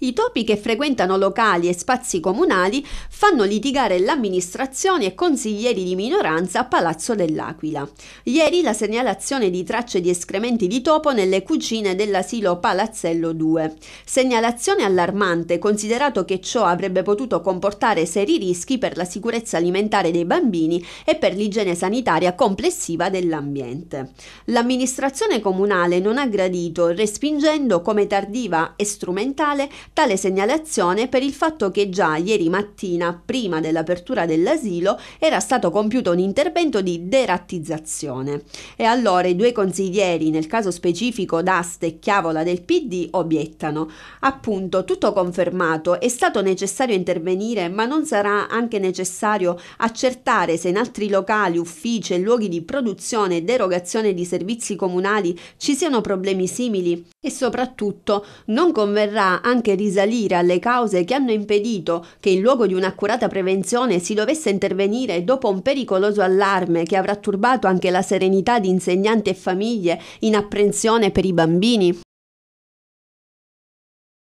I topi che frequentano locali e spazi comunali fanno litigare l'amministrazione e consiglieri di minoranza a Palazzo dell'Aquila. Ieri la segnalazione di tracce di escrementi di topo nelle cucine dell'asilo Palazzello 2. Segnalazione allarmante considerato che ciò avrebbe potuto comportare seri rischi per la sicurezza alimentare dei bambini e per l'igiene sanitaria complessiva dell'ambiente. L'amministrazione comunale non ha gradito, respingendo come tardiva e strumentale Tale segnalazione per il fatto che già ieri mattina, prima dell'apertura dell'asilo, era stato compiuto un intervento di derattizzazione. E allora i due consiglieri, nel caso specifico d'Aste e Chiavola del PD, obiettano. Appunto, tutto confermato, è stato necessario intervenire, ma non sarà anche necessario accertare se in altri locali, uffici e luoghi di produzione ed erogazione di servizi comunali ci siano problemi simili e soprattutto non converrà anche risalire alle cause che hanno impedito che in luogo di un'accurata prevenzione si dovesse intervenire dopo un pericoloso allarme che avrà turbato anche la serenità di insegnanti e famiglie in apprensione per i bambini?